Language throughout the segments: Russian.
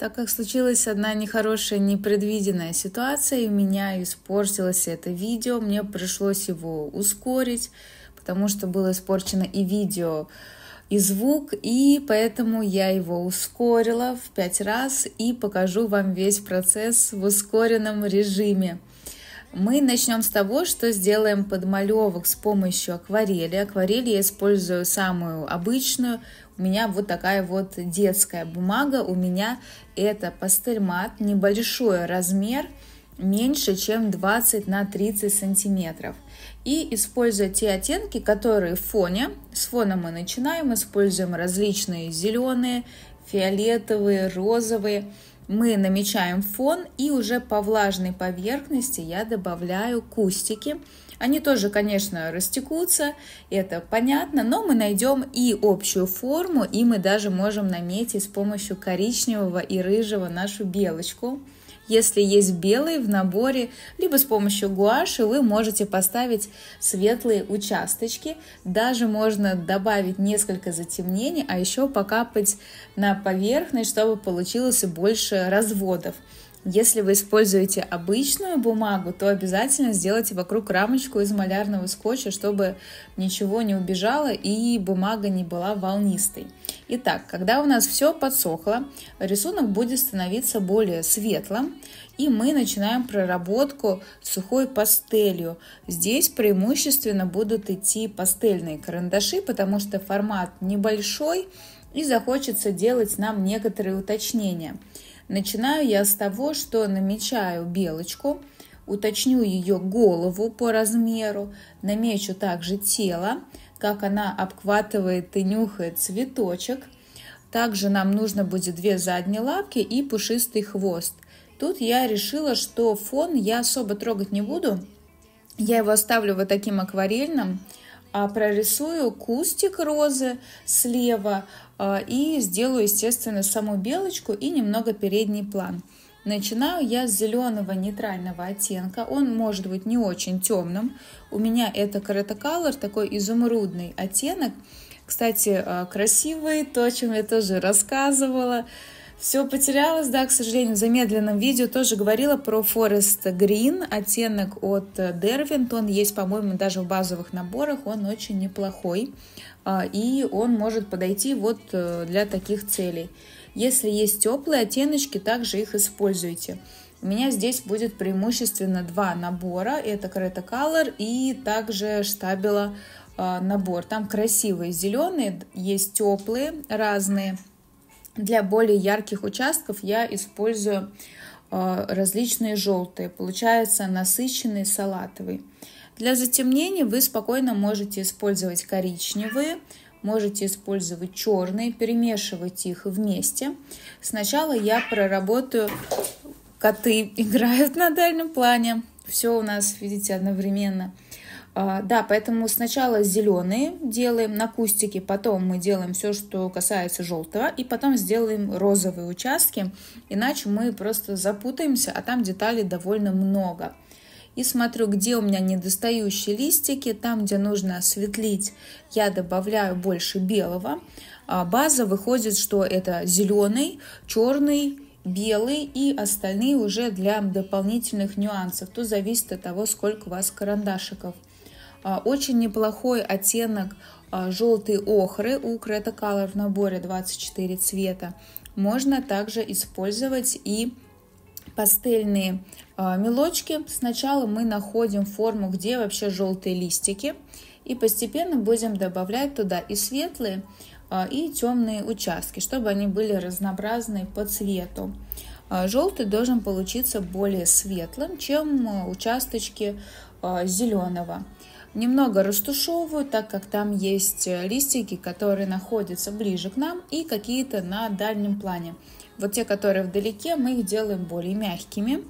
так как случилась одна нехорошая, непредвиденная ситуация, и у меня испортилось это видео, мне пришлось его ускорить, потому что было испорчено и видео, и звук, и поэтому я его ускорила в пять раз и покажу вам весь процесс в ускоренном режиме. Мы начнем с того, что сделаем подмалевок с помощью акварели. Акварель я использую самую обычную. У меня вот такая вот детская бумага. У меня это пастельмат, небольшой размер, меньше чем 20 на 30 сантиметров. И используя те оттенки, которые в фоне, с фона мы начинаем, используем различные зеленые, фиолетовые, розовые – мы намечаем фон и уже по влажной поверхности я добавляю кустики. Они тоже, конечно, растекутся, это понятно, но мы найдем и общую форму, и мы даже можем наметить с помощью коричневого и рыжего нашу белочку. Если есть белый в наборе, либо с помощью гуаши вы можете поставить светлые участочки. Даже можно добавить несколько затемнений, а еще покапать на поверхность, чтобы получилось больше разводов. Если вы используете обычную бумагу, то обязательно сделайте вокруг рамочку из малярного скотча, чтобы ничего не убежало и бумага не была волнистой. Итак, когда у нас все подсохло, рисунок будет становиться более светлым, и мы начинаем проработку сухой пастелью. Здесь преимущественно будут идти пастельные карандаши, потому что формат небольшой и захочется делать нам некоторые уточнения. Начинаю я с того, что намечаю белочку, уточню ее голову по размеру, намечу также тело, как она обхватывает и нюхает цветочек. Также нам нужно будет две задние лапки и пушистый хвост. Тут я решила, что фон я особо трогать не буду. Я его оставлю вот таким акварельным, а, прорисую кустик розы слева а, и сделаю, естественно, саму белочку и немного передний план. Начинаю я с зеленого нейтрального оттенка, он может быть не очень темным. У меня это Color, такой изумрудный оттенок. Кстати, а, красивый, то, о чем я тоже рассказывала. Все потерялось, да, к сожалению, в замедленном видео тоже говорила про Forest Green, оттенок от э, Derwent, он есть, по-моему, даже в базовых наборах, он очень неплохой, а, и он может подойти вот э, для таких целей. Если есть теплые оттеночки, также их используйте. У меня здесь будет преимущественно два набора, это Creta Color и также штабела набор. Там красивые зеленые, есть теплые разные, для более ярких участков я использую э, различные желтые. Получается насыщенный салатовый. Для затемнения вы спокойно можете использовать коричневые, можете использовать черные, перемешивать их вместе. Сначала я проработаю коты играют на дальнем плане. Все у нас, видите, одновременно – а, да, поэтому сначала зеленые делаем на кустике, потом мы делаем все, что касается желтого, и потом сделаем розовые участки, иначе мы просто запутаемся, а там деталей довольно много. И смотрю, где у меня недостающие листики, там, где нужно осветлить, я добавляю больше белого. А база выходит, что это зеленый, черный, белый и остальные уже для дополнительных нюансов. То зависит от того, сколько у вас карандашиков – а, очень неплохой оттенок а, желтый охры у Creta Color в наборе 24 цвета. Можно также использовать и пастельные а, мелочки. Сначала мы находим форму, где вообще желтые листики. И постепенно будем добавлять туда и светлые, и темные участки, чтобы они были разнообразны по цвету. Желтый должен получиться более светлым, чем участочки зеленого немного растушевываю, так как там есть э, листики, которые находятся ближе к нам и какие-то на дальнем плане. Вот те, которые вдалеке, мы их делаем более мягкими.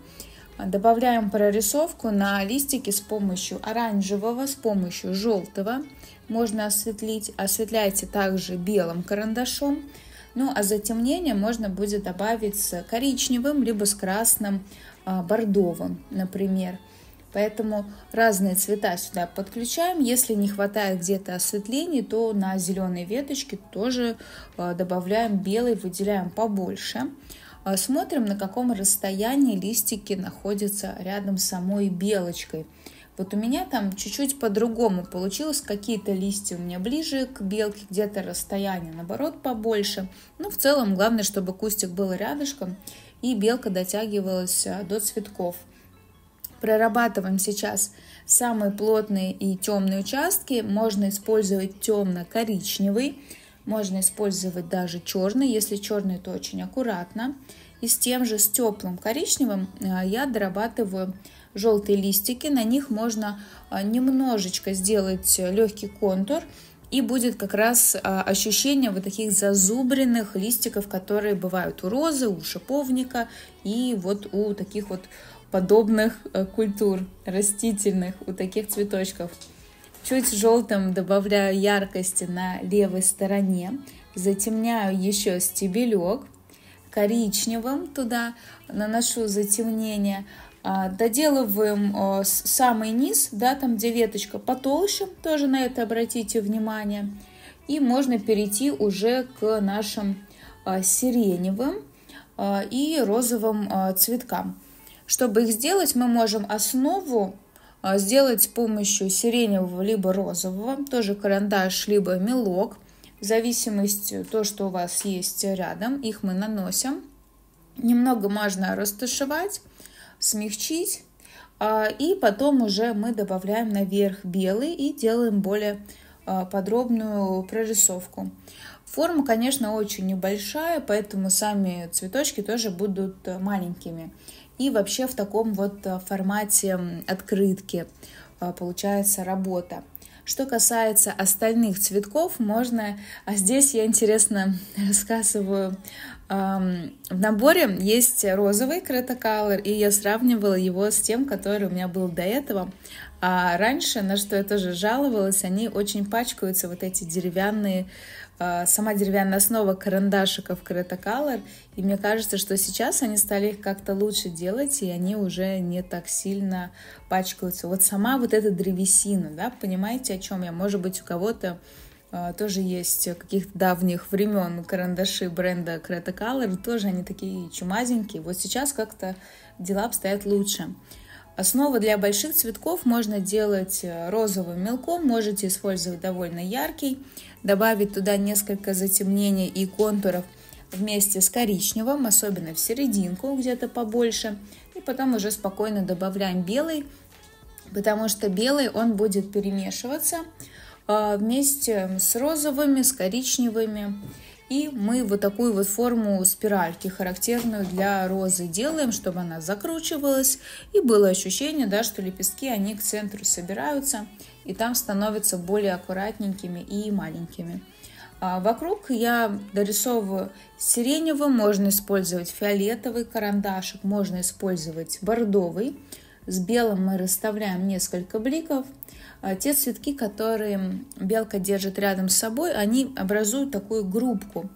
Добавляем прорисовку на листики с помощью оранжевого, с помощью желтого. Можно осветлить, осветляйте также белым карандашом. Ну а затемнение можно будет добавить с коричневым, либо с красным, а, бордовым, например. Поэтому разные цвета сюда подключаем. Если не хватает где-то осветлений, то на зеленые веточки тоже э, добавляем белый, выделяем побольше. Э, смотрим, на каком расстоянии листики находятся рядом с самой белочкой. Вот у меня там чуть-чуть по-другому получилось. Какие-то листья у меня ближе к белке, где-то расстояние, наоборот, побольше. Но ну, в целом главное, чтобы кустик был рядышком и белка дотягивалась э, до цветков прорабатываем сейчас самые плотные и темные участки. Можно использовать темно-коричневый, можно использовать даже черный. Если черный, то очень аккуратно. И с тем же с теплым коричневым э, я дорабатываю желтые листики. На них можно э, немножечко сделать легкий контур. И будет как раз э, ощущение вот таких зазубренных листиков, которые бывают у розы, у шиповника и вот у таких вот подобных э, культур растительных у таких цветочков. Чуть желтым добавляю яркости на левой стороне, затемняю еще стебелек, коричневым туда наношу затемнение, а, доделываем э, самый низ, да, там где веточка потолще, тоже на это обратите внимание. И можно перейти уже к нашим а, сиреневым а, и розовым цветкам. Чтобы их сделать, мы можем основу а, сделать с помощью сиреневого либо розового, тоже карандаш, либо мелок, в зависимости то, что у вас есть рядом, их мы наносим. Немного можно растушевать, смягчить, а, и потом уже мы добавляем наверх белый и делаем более а, подробную прорисовку. Форма, конечно, очень небольшая, поэтому сами цветочки тоже будут маленькими и вообще в таком вот э, формате открытки э, получается работа. Что касается остальных цветков, можно... А здесь я, интересно, рассказываю. В наборе есть розовый кротокалор, и я сравнивала его с тем, который у меня был до этого. А раньше, на что я тоже жаловалась, они очень пачкаются, вот эти деревянные а, сама деревянная основа карандашиков Крета Color, и мне кажется, что сейчас они стали их как-то лучше делать, и они уже не так сильно пачкаются. Вот сама вот эта древесина, да, понимаете, о чем я? Может быть, у кого-то а, тоже есть каких-то давних времен карандаши бренда Creta Color, тоже они такие чумазенькие. Вот сейчас как-то дела обстоят лучше. Основу для больших цветков можно делать э, розовым мелком, можете использовать довольно яркий, добавить туда несколько затемнений и контуров вместе с коричневым, особенно в серединку, где-то побольше. И потом уже спокойно добавляем белый, потому что белый он будет перемешиваться а, вместе с розовыми, с коричневыми. И мы вот такую вот форму спиральки, характерную для розы, делаем, чтобы она закручивалась. И было ощущение, да, что лепестки, они к центру собираются, и там становятся более аккуратненькими и маленькими. А вокруг я дорисовываю сиреневым, можно использовать фиолетовый карандашик, можно использовать бордовый. С белым мы расставляем несколько бликов. Э, те цветки, которые белка держит рядом с собой, они образуют такую группку.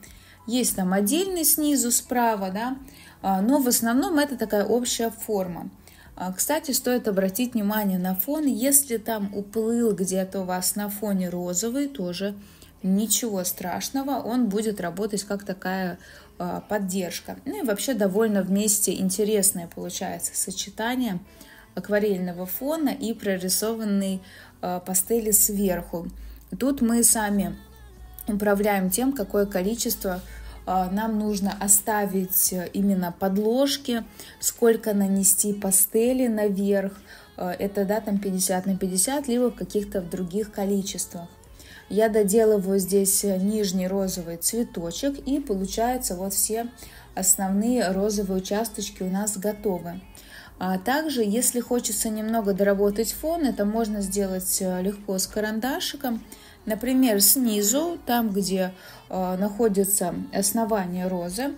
Есть там отдельный снизу, справа, да, а, но в основном это такая общая форма. А, кстати, стоит обратить внимание на фон. Если там уплыл где-то у вас на фоне розовый, тоже ничего страшного, он будет работать как такая а, поддержка. Ну и вообще довольно вместе интересное получается сочетание акварельного фона и прорисованный а, пастели сверху. Тут мы сами управляем тем, какое количество а, нам нужно оставить э, именно подложки, сколько нанести пастели наверх, э, это да, там 50 на 50, либо в каких-то других количествах. Я доделываю здесь нижний розовый цветочек и получается вот все основные розовые участочки у нас готовы. А также, если хочется немного доработать фон, это можно сделать э, легко с карандашиком. Например, снизу, там, где э, находится основание розы,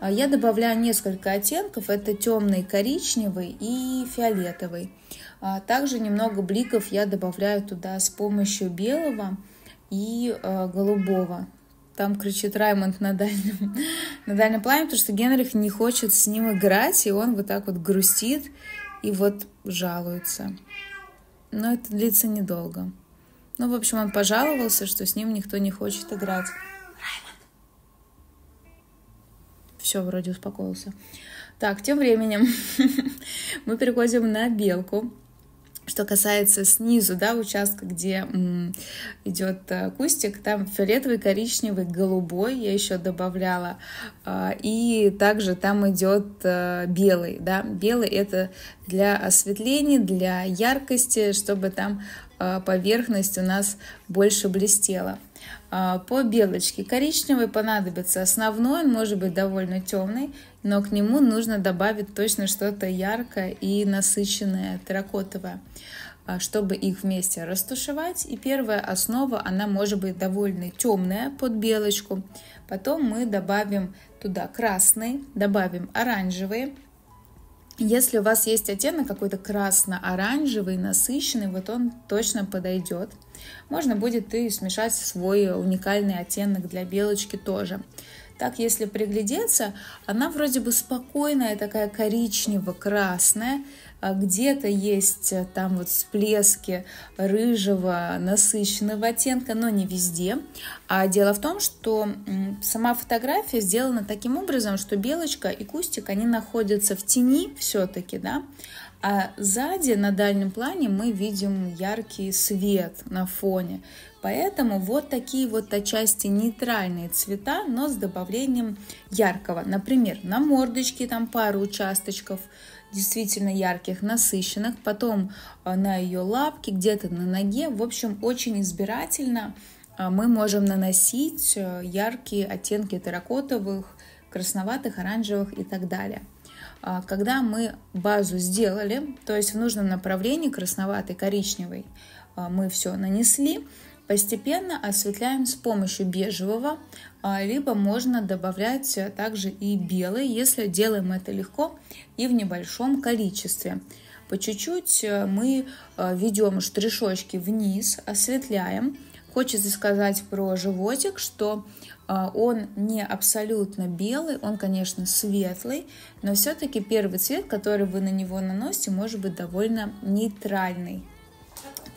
э, я добавляю несколько оттенков. Это темный коричневый и фиолетовый. А также немного бликов я добавляю туда с помощью белого и голубого там кричит Раймонд на дальнем, на дальнем плане, потому что Генрих не хочет с ним играть, и он вот так вот грустит и вот жалуется. Но это длится недолго. Ну, в общем, он пожаловался, что с ним никто не хочет играть. Все, вроде успокоился. Так, тем временем мы переходим на белку. Что касается снизу, да, участка, где м, идет э, кустик, там фиолетовый, коричневый, голубой я еще добавляла, а, и также там идет э, белый, да, белый это для осветления, для яркости, чтобы там э, поверхность у нас больше блестела. А, по белочке. Коричневый понадобится основной, он может быть довольно темный, но к нему нужно добавить точно что-то яркое и насыщенное, терракотовое а, чтобы их вместе растушевать. И первая основа, она может быть довольно темная под белочку. Потом мы добавим туда красный, добавим оранжевый, если у вас есть оттенок какой-то красно-оранжевый, насыщенный, вот он точно подойдет. Можно будет и смешать свой уникальный оттенок для белочки тоже. Так, если приглядеться, она вроде бы спокойная, такая коричнево-красная, а где-то есть э, там вот всплески рыжего, насыщенного оттенка, но не везде. А дело в том, что сама фотография сделана таким образом, что белочка и кустик, они находятся в тени все-таки, да, а сзади на дальнем плане мы видим яркий свет на фоне. Поэтому вот такие вот отчасти нейтральные цвета, но с добавлением яркого. Например, на мордочке там пару участочков действительно ярких, насыщенных, потом а, на ее лапке, где-то на ноге. В общем, очень избирательно а, мы можем наносить э, яркие оттенки терракотовых, красноватых, оранжевых и так далее. А, когда мы базу сделали, то есть в нужном направлении, красноватый, коричневый, а, мы все нанесли, постепенно осветляем с помощью бежевого, а, либо можно добавлять также и белый, если делаем это легко и в небольшом количестве. По чуть-чуть э, мы э, ведем штришочки вниз, осветляем, Хочется сказать про животик, что а, он не абсолютно белый, он, конечно, светлый, но все-таки первый цвет, который вы на него наносите, может быть довольно нейтральный.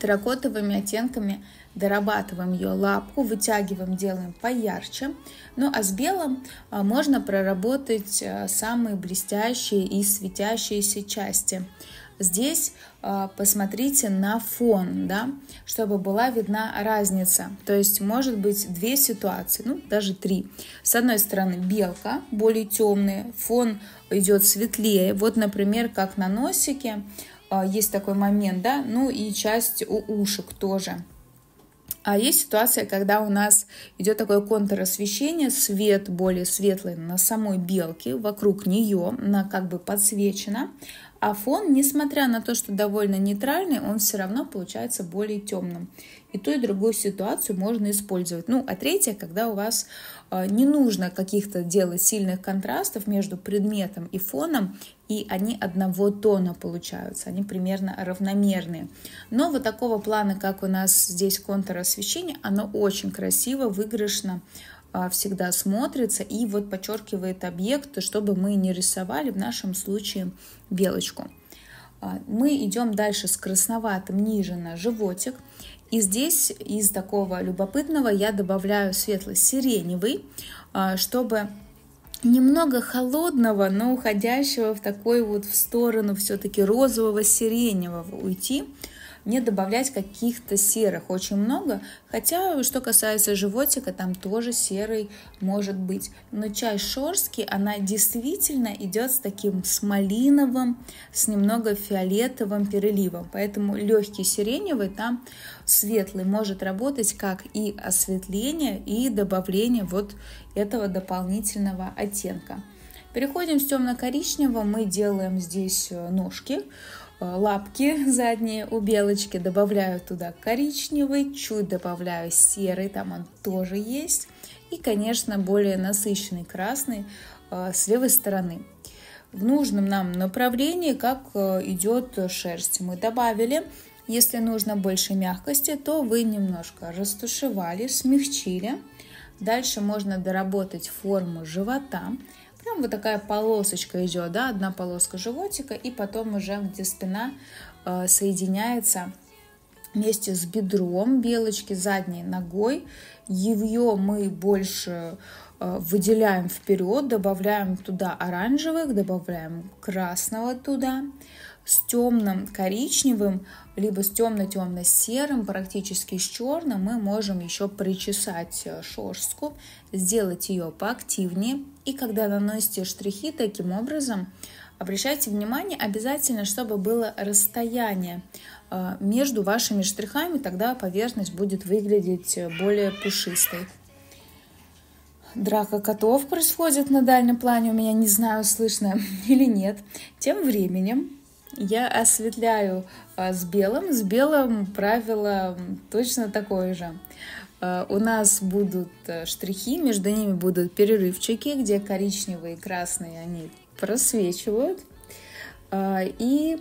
Терракотовыми оттенками дорабатываем ее лапку, вытягиваем, делаем поярче. Ну а с белым а, можно проработать а, самые блестящие и светящиеся части. Здесь а, посмотрите на фон, да, чтобы была видна разница. То есть может быть две ситуации, ну даже три. С одной стороны белка, более темная, фон идет светлее. Вот, например, как на носике а, есть такой момент, да, ну и часть у ушек тоже. А есть ситуация, когда у нас идет такое контросвещение, свет более светлый на самой белке, вокруг нее, она как бы подсвечена, а фон, несмотря на то, что довольно нейтральный, он все равно получается более темным. И ту, и другую ситуацию можно использовать. Ну, а третье, когда у вас э, не нужно каких-то делать сильных контрастов между предметом и фоном, и они одного тона получаются, они примерно равномерные. Но вот такого плана, как у нас здесь контур освещения, оно очень красиво, выигрышно а, всегда смотрится и вот подчеркивает объект, чтобы мы не рисовали в нашем случае белочку. А, мы идем дальше с красноватым ниже на животик. И здесь из такого любопытного я добавляю светло-сиреневый, а, чтобы немного холодного, но уходящего в такой вот в сторону все-таки розового сиреневого уйти не добавлять каких-то серых очень много, хотя что касается животика, там тоже серый может быть. Но чай шорский, она действительно идет с таким с малиновым, с немного фиолетовым переливом, поэтому легкий сиреневый там светлый может работать как и осветление, и добавление вот этого дополнительного оттенка. Переходим с темно-коричневого, мы делаем здесь э, ножки. Э, лапки задние у белочки, добавляю туда коричневый, чуть добавляю серый, там он тоже есть. И, конечно, более насыщенный красный э, с левой стороны. В нужном нам направлении, как э, идет шерсть, мы добавили. Если нужно больше мягкости, то вы немножко растушевали, смягчили. Дальше можно доработать форму живота. Прям вот такая полосочка идет, да, одна полоска животика, и потом уже где спина э, соединяется вместе с бедром белочки, задней ногой. Ее мы больше э, выделяем вперед, добавляем туда оранжевых, добавляем красного туда, с темным коричневым, либо с темно-темно-серым, практически с черным, мы можем еще причесать э, шорстку, сделать ее поактивнее, и когда наносите штрихи таким образом, обращайте внимание обязательно, чтобы было расстояние а, между вашими штрихами, тогда поверхность будет выглядеть более пушистой. Драка котов происходит на дальнем плане, у меня не знаю, слышно или нет. Тем временем я осветляю а, с белым. С белым правило точно такое же. Э, у нас будут э, штрихи, между ними будут перерывчики, где коричневые и красные они просвечивают. Э, и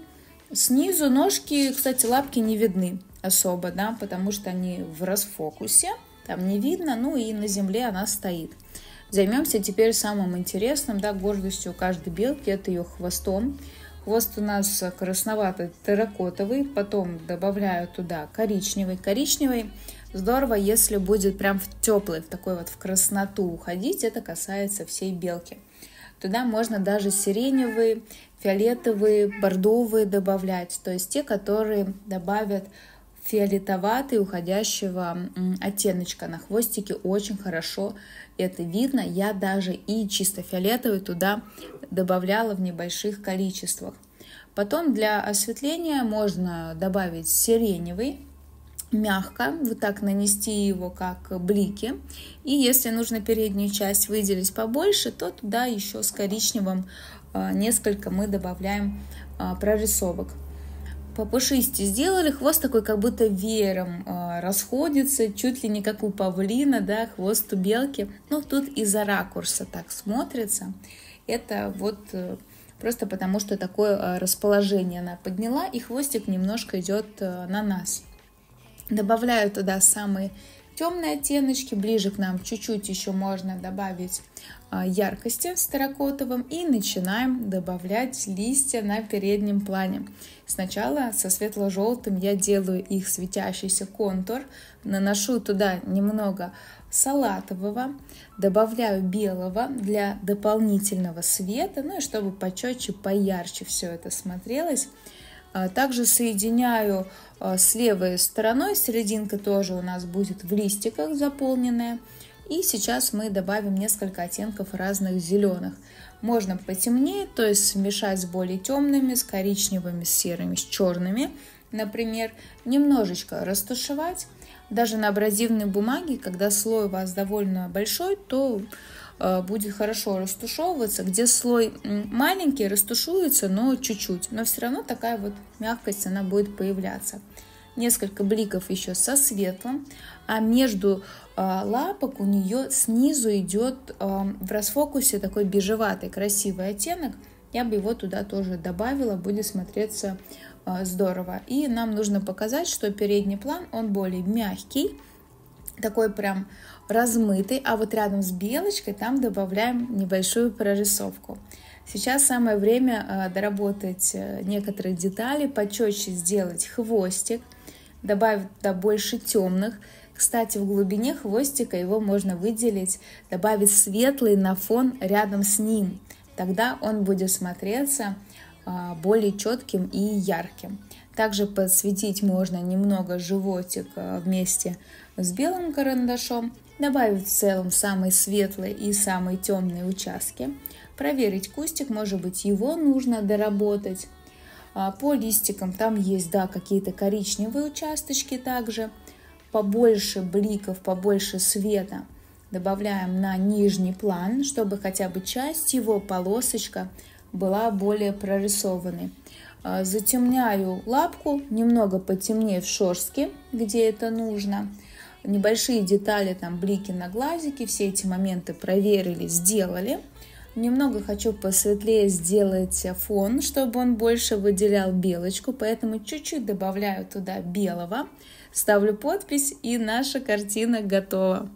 снизу ножки, кстати, лапки не видны особо, да, потому что они в расфокусе, там не видно, ну и на земле она стоит. Займемся теперь самым интересным, да, гордостью каждой белки, это ее хвостом. Хвост у нас красноватый, терракотовый, потом добавляю туда коричневый. Коричневый Здорово, если будет прям в теплый, в такой вот в красноту уходить, это касается всей белки. Туда можно даже сиреневые, фиолетовые, бордовые добавлять, то есть те, которые добавят фиолетоватый уходящего оттеночка на хвостике очень хорошо это видно я даже и чисто фиолетовый туда добавляла в небольших количествах потом для осветления можно добавить сиреневый мягко вот так нанести его как блики. И если нужно переднюю часть выделить побольше, то туда еще с коричневым а, несколько мы добавляем а, прорисовок. Попушисте сделали, хвост такой как будто веером а, расходится, чуть ли не как у павлина, да, хвост у белки. Но ну, тут из-за ракурса так смотрится. Это вот э, просто потому, что такое расположение она подняла, и хвостик немножко идет э, на нас. Добавляю туда самые темные оттеночки, ближе к нам чуть-чуть еще можно добавить а, яркости с терракотовым и начинаем добавлять листья на переднем плане. Сначала со светло-желтым я делаю их светящийся контур, наношу туда немного салатового, добавляю белого для дополнительного света, ну и чтобы почетче, поярче все это смотрелось. А, также соединяю а, с левой стороной, серединка тоже у нас будет в листиках заполненная. И сейчас мы добавим несколько оттенков разных зеленых. Можно потемнее, то есть смешать с более темными, с коричневыми, с серыми, с черными, например. Немножечко растушевать. Даже на абразивной бумаге, когда слой у вас довольно большой, то Э, будет хорошо растушевываться. Где слой маленький, растушуется, но чуть-чуть. Но все равно такая вот мягкость, она будет появляться. Несколько бликов еще со светлым, а между э, лапок у нее снизу идет эм, в расфокусе такой бежеватый красивый оттенок. Я бы его туда тоже добавила, будет смотреться э, здорово. И нам нужно показать, что передний план, он более мягкий, такой прям размытый, а вот рядом с белочкой там добавляем небольшую прорисовку. Сейчас самое время э, доработать э, некоторые детали, почетче сделать хвостик, добавить туда больше темных. Кстати, в глубине хвостика его можно выделить, добавить светлый на фон рядом с ним. Тогда он будет смотреться э, более четким и ярким. Также подсветить можно немного животик вместе с белым карандашом Добавить в целом самые светлые и самые темные участки. Проверить кустик, может быть, его нужно доработать. А, по листикам там есть, да, какие-то коричневые участочки также. Побольше бликов, побольше света добавляем на нижний план, чтобы хотя бы часть его полосочка была более прорисованной. А, затемняю лапку, немного потемнее в шерстке, где это нужно – небольшие детали, там блики на глазики, все эти моменты проверили, сделали. Немного хочу посветлее сделать фон, чтобы он больше выделял белочку, поэтому чуть-чуть добавляю туда белого, ставлю подпись и наша картина готова.